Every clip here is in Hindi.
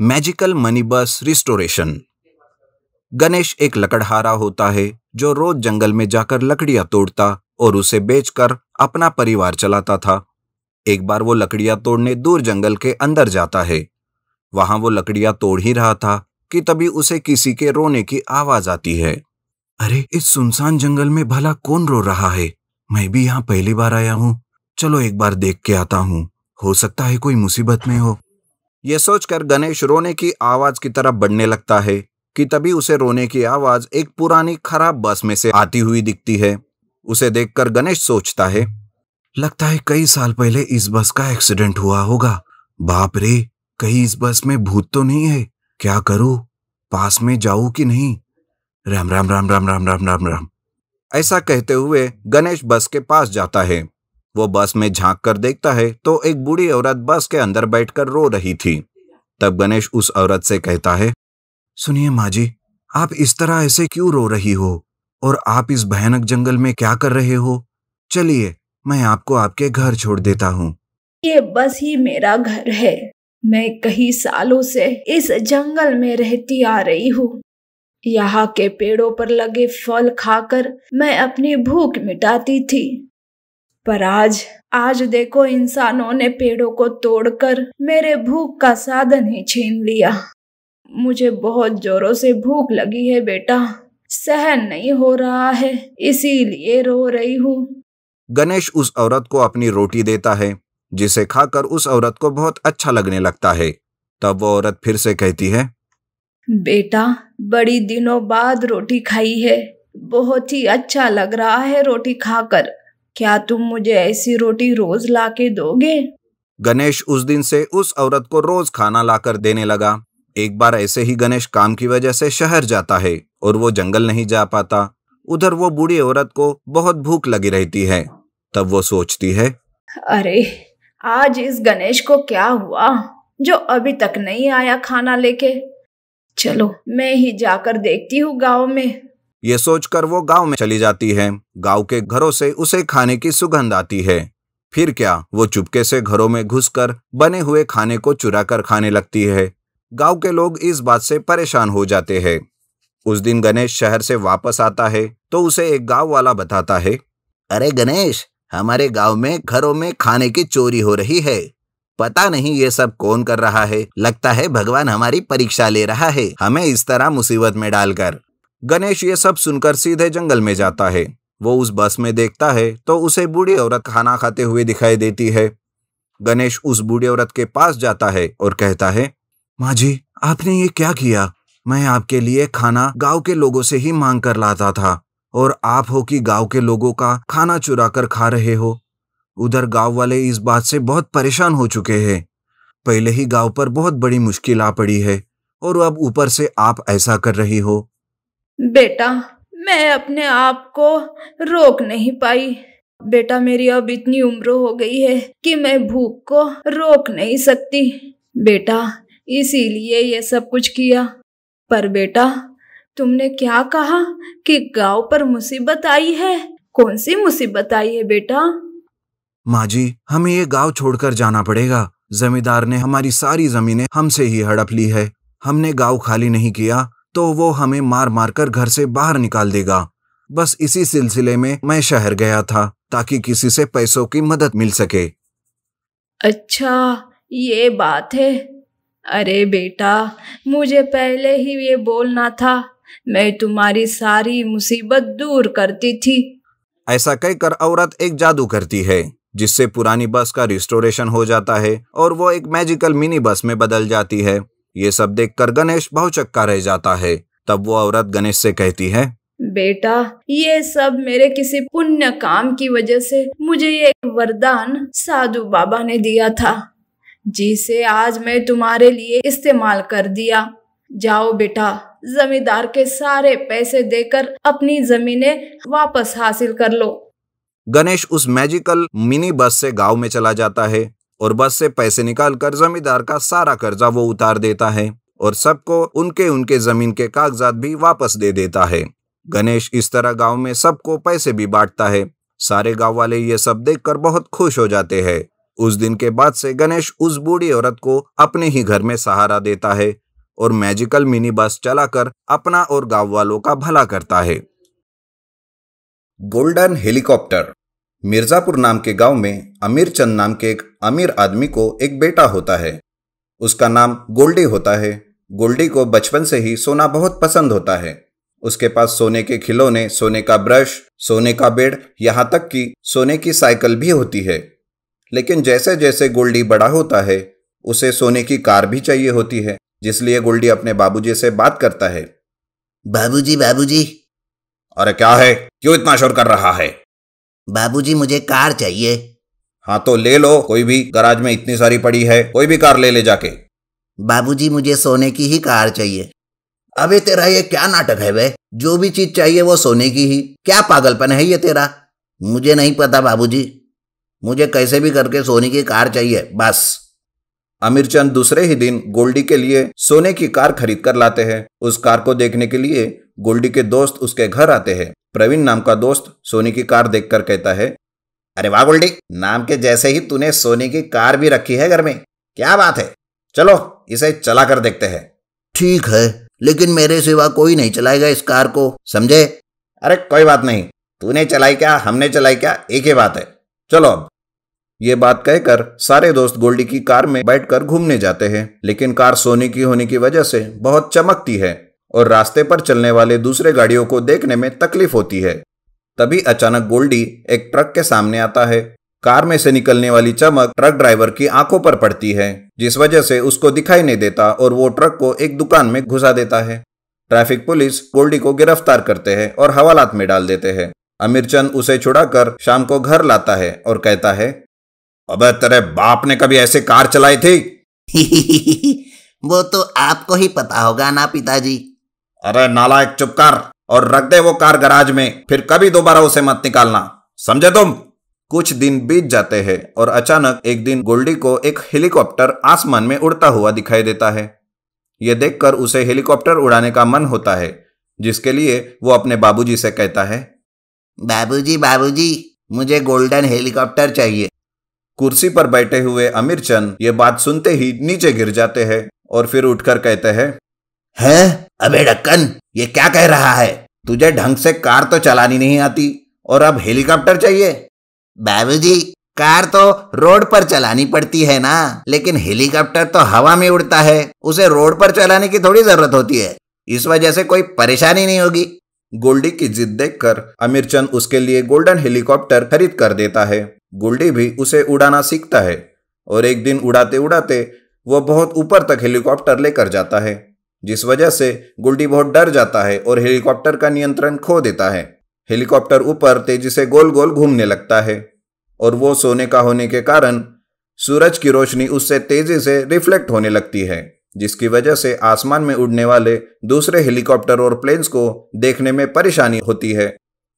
मैजिकल मनी बस रिस्टोरेशन गणेश एक लकड़हारा होता है जो रोज जंगल में जाकर लकड़ियां तोड़ता और उसे बेचकर अपना परिवार चलाता था एक बार वो लकड़ियां तोड़ने दूर जंगल के अंदर जाता है वहां वो लकड़ियां तोड़ ही रहा था कि तभी उसे किसी के रोने की आवाज आती है अरे इस सुनसान जंगल में भला कौन रो रहा है मैं भी यहाँ पहली बार आया हूँ चलो एक बार देख के आता हूँ हो सकता है कोई मुसीबत में हो यह सोचकर गणेश रोने की आवाज की तरफ बढ़ने लगता है कि तभी उसे रोने की आवाज एक पुरानी खराब बस में से आती हुई दिखती है उसे देखकर गणेश सोचता है लगता है कई साल पहले इस बस का एक्सीडेंट हुआ होगा बाप रे कहीं इस बस में भूत तो नहीं है क्या करूं पास में जाऊं कि नहीं राम राम राम राम राम राम राम राम ऐसा कहते हुए गणेश बस के पास जाता है वो बस में झांक कर देखता है तो एक बूढ़ी औरत बस के अंदर बैठकर रो रही थी तब गणेश उस औरत से कहता है सुनिए माँ जी आप इस तरह ऐसे क्यों रो रही हो और आप इस भयानक जंगल में क्या कर रहे हो चलिए मैं आपको आपके घर छोड़ देता हूँ ये बस ही मेरा घर है मैं कई सालों से इस जंगल में रहती आ रही हूँ यहाँ के पेड़ों पर लगे फल खाकर मैं अपनी भूख मिटाती थी पर आज आज देखो इंसानों ने पेड़ों को तोड़कर मेरे भूख का साधन ही छीन लिया मुझे बहुत जोरों से भूख लगी है बेटा सहन नहीं हो रहा है इसीलिए रो रही हूँ गणेश उस औरत को अपनी रोटी देता है जिसे खाकर उस औरत को बहुत अच्छा लगने लगता है तब वो औरत फिर से कहती है बेटा बड़ी दिनों बाद रोटी खाई है बहुत ही अच्छा लग रहा है रोटी खाकर क्या तुम मुझे ऐसी रोटी रोज ला के दोगे गणेश उस दिन से उस औरत को रोज खाना लाकर देने लगा एक बार ऐसे ही गणेश काम की वजह से शहर जाता है और वो जंगल नहीं जा पाता उधर वो बूढ़ी औरत को बहुत भूख लगी रहती है तब वो सोचती है अरे आज इस गणेश को क्या हुआ जो अभी तक नहीं आया खाना लेके चलो मैं ही जाकर देखती हूँ गांव में ये सोचकर वो गांव में चली जाती है गांव के घरों से उसे खाने की सुगंध आती है फिर क्या वो चुपके से घरों में घुसकर बने हुए खाने को चुरा कर खाने लगती है गांव के लोग इस बात से परेशान हो जाते हैं उस दिन गणेश शहर से वापस आता है तो उसे एक गांव वाला बताता है अरे गणेश हमारे गांव में घरों में खाने की चोरी हो रही है पता नहीं ये सब कौन कर रहा है लगता है भगवान हमारी परीक्षा ले रहा है हमें इस तरह मुसीबत में डालकर गणेश ये सब सुनकर सीधे जंगल में जाता है वो उस बस में देखता है तो उसे बूढ़ी औरत खाना खाते हुए दिखाई देती है गणेश उस बूढ़ी औरत के पास जाता है और कहता है माँ जी आपने ये क्या किया मैं आपके लिए खाना गांव के लोगों से ही मांग कर लाता था और आप हो कि गांव के लोगों का खाना चुरा कर खा रहे हो उधर गांव वाले इस बात से बहुत परेशान हो चुके हैं पहले ही गांव पर बहुत बड़ी मुश्किल आ पड़ी है और अब ऊपर से आप ऐसा कर रही हो बेटा मैं अपने आप को रोक नहीं पाई बेटा मेरी अब इतनी उम्र हो गई है कि मैं भूख को रोक नहीं सकती बेटा इसीलिए ये सब कुछ किया पर बेटा तुमने क्या कहा कि गांव पर मुसीबत आई है कौन सी मुसीबत आई है बेटा माँ जी हमें ये गांव छोड़कर जाना पड़ेगा जमींदार ने हमारी सारी जमीनें हमसे ही हड़प ली है हमने गांव खाली नहीं किया तो वो हमें मार मार कर घर से बाहर निकाल देगा बस इसी सिलसिले में मैं शहर गया था ताकि किसी से पैसों की मदद मिल सके अच्छा ये बात है अरे बेटा मुझे पहले ही ये बोलना था मैं तुम्हारी सारी मुसीबत दूर करती थी ऐसा कहकर औरत एक जादू करती है जिससे पुरानी बस का रिस्टोरेशन हो जाता है और वो एक मैजिकल मिनी बस में बदल जाती है ये सब देखकर गणेश बहुचक्का रह जाता है तब वो औरत गणेश से कहती है बेटा ये सब मेरे किसी पुण्य काम की वजह से मुझे ये वरदान साधु बाबा ने दिया था जिसे आज मैं तुम्हारे लिए इस्तेमाल कर दिया जाओ बेटा जमींदार के सारे पैसे देकर अपनी जमीनें वापस हासिल कर लो गणेश उस मैजिकल मिनी बस से गांव में चला जाता है और बस से पैसे निकाल कर जमींदार का सारा कर्जा वो उतार देता है और सबको उनके उनके जमीन के कागजात भी वापस दे देता है गणेश इस तरह गांव में सबको पैसे भी बांटता है सारे गांव वाले ये सब देखकर बहुत खुश हो जाते हैं उस दिन के बाद से गणेश उस बूढ़ी औरत को अपने ही घर में सहारा देता है और मैजिकल मिनी बस चलाकर अपना और गांव वालों का भला करता है गोल्डन हेलीकॉप्टर मिर्ज़ापुर नाम के गांव में अमीर चंद नाम के एक अमीर आदमी को एक बेटा होता है उसका नाम गोल्डी होता है गोल्डी को बचपन से ही सोना बहुत पसंद होता है उसके पास सोने के खिलौने सोने का ब्रश सोने का बेड यहाँ तक कि सोने की साइकिल भी होती है लेकिन जैसे जैसे गोल्डी बड़ा होता है उसे सोने की कार भी चाहिए होती है जिसलिए गोल्डी अपने बाबूजी से बात करता है बाबूजी बाबूजी अरे क्या है क्यों इतना शोर कर रहा है बाबूजी मुझे कार चाहिए हाँ तो ले लो कोई भी गराज में इतनी सारी पड़ी है कोई भी कार ले ले जाके बाबूजी मुझे सोने की ही कार चाहिए अबे तेरा ये क्या नाटक है वे जो भी चीज चाहिए वो सोने की ही क्या पागलपन है ये तेरा मुझे नहीं पता बाबूजी मुझे कैसे भी करके सोने की कार चाहिए बस आमिर चंद दूसरे ही दिन गोल्डी के लिए सोने की कार खरीद कर लाते हैं उस कार को देखने के लिए गोल्डी के दोस्त उसके घर आते हैं प्रवीण नाम का दोस्त सोने की कार देखकर कहता है अरे वाह गोल्डी नाम के जैसे ही तूने सोने की कार भी रखी है घर में क्या बात है चलो इसे चला कर देखते हैं ठीक है लेकिन मेरे सिवा कोई नहीं चलाएगा इस कार को समझे अरे कोई बात नहीं तूने चलाई क्या हमने चलाई क्या एक ही बात है चलो अब ये बात कहकर सारे दोस्त गोल्डी की कार में बैठकर घूमने जाते हैं लेकिन कार सोने की होने की वजह से बहुत चमकती है और रास्ते पर चलने वाले दूसरे गाड़ियों को देखने में तकलीफ होती है तभी अचानक गोल्डी एक ट्रक के सामने आता है कार में से निकलने वाली चमक ट्रक ड्राइवर की आंखों पर पड़ती है जिस वजह से उसको दिखाई नहीं देता और वो ट्रक को एक दुकान में घुसा देता है ट्रैफिक पुलिस गोल्डी को गिरफ्तार करते हैं और हवालात में डाल देते हैं अमीर चंद उसे छुड़ाकर शाम को घर लाता है और कहता है अब तेरे बाप ने कभी ऐसे कार चलाई थी वो तो आपको ही पता होगा ना पिताजी अरे नालायक चुप कर और रख दे वो कार गराज में फिर कभी दोबारा उसे मत निकालना समझे तुम कुछ दिन बीत जाते हैं और अचानक एक दिन गोल्डी को एक हेलीकॉप्टर आसमान में उड़ता हुआ दिखाई देता है यह देखकर उसे हेलीकॉप्टर उड़ाने का मन होता है जिसके लिए वो अपने बाबूजी से कहता है बाबूजी बाबूजी मुझे गोल्डन हेलीकॉप्टर चाहिए कुर्सी पर बैठे हुए अमीर चंद ये बात सुनते ही नीचे गिर जाते हैं और फिर उठकर कहते हैं है? अबे डक्कन ये क्या कह रहा है तुझे ढंग से कार तो चलानी नहीं आती और अब हेलीकॉप्टर चाहिए बाबूजी कार तो रोड पर चलानी पड़ती है ना लेकिन हेलीकॉप्टर तो हवा में उड़ता है उसे रोड पर चलाने की थोड़ी जरूरत होती है इस वजह से कोई परेशानी नहीं होगी गोल्डी की जिद देखकर अमीर चंद उसके लिए गोल्डन हेलीकॉप्टर खरीद कर देता है गुल्डी भी उसे उड़ाना सीखता है और एक दिन उड़ाते उड़ाते वह बहुत ऊपर तक हेलीकॉप्टर लेकर जाता है जिस वजह से गुल्डी बहुत डर जाता है और हेलीकॉप्टर का नियंत्रण खो देता है हेलीकॉप्टर ऊपर तेजी से गोल गोल घूमने लगता है और वो सोने का होने के कारण सूरज की रोशनी उससे तेजी से रिफ्लेक्ट होने लगती है जिसकी वजह से आसमान में उड़ने वाले दूसरे हेलीकॉप्टर और प्लेन्स को देखने में परेशानी होती है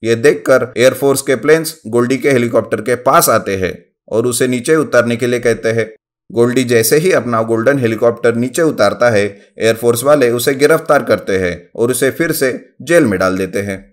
ये देखकर एयरफोर्स के प्लेन्स गोल्डी के हेलीकॉप्टर के पास आते हैं और उसे नीचे उतारने के लिए कहते हैं गोल्डी जैसे ही अपना गोल्डन हेलीकॉप्टर नीचे उतारता है एयरफोर्स वाले उसे गिरफ्तार करते हैं और उसे फिर से जेल में डाल देते हैं